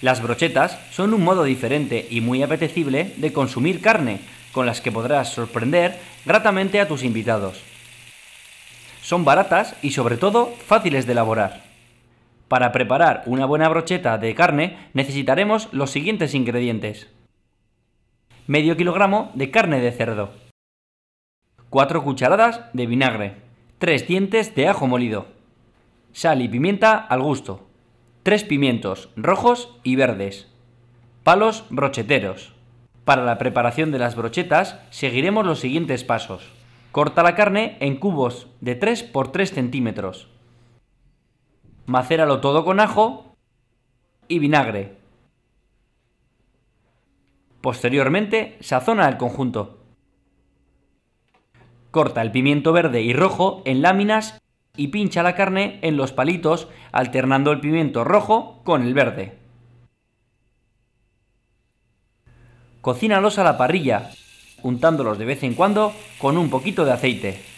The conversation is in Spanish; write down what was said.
Las brochetas son un modo diferente y muy apetecible de consumir carne, con las que podrás sorprender gratamente a tus invitados. Son baratas y sobre todo fáciles de elaborar. Para preparar una buena brocheta de carne necesitaremos los siguientes ingredientes. Medio kilogramo de carne de cerdo. 4 cucharadas de vinagre. 3 dientes de ajo molido. Sal y pimienta al gusto tres pimientos rojos y verdes, palos brocheteros. Para la preparación de las brochetas seguiremos los siguientes pasos. Corta la carne en cubos de 3 por 3 centímetros. Macéralo todo con ajo y vinagre. Posteriormente, sazona el conjunto. Corta el pimiento verde y rojo en láminas y pincha la carne en los palitos alternando el pimiento rojo con el verde. Cocínalos a la parrilla, untándolos de vez en cuando con un poquito de aceite.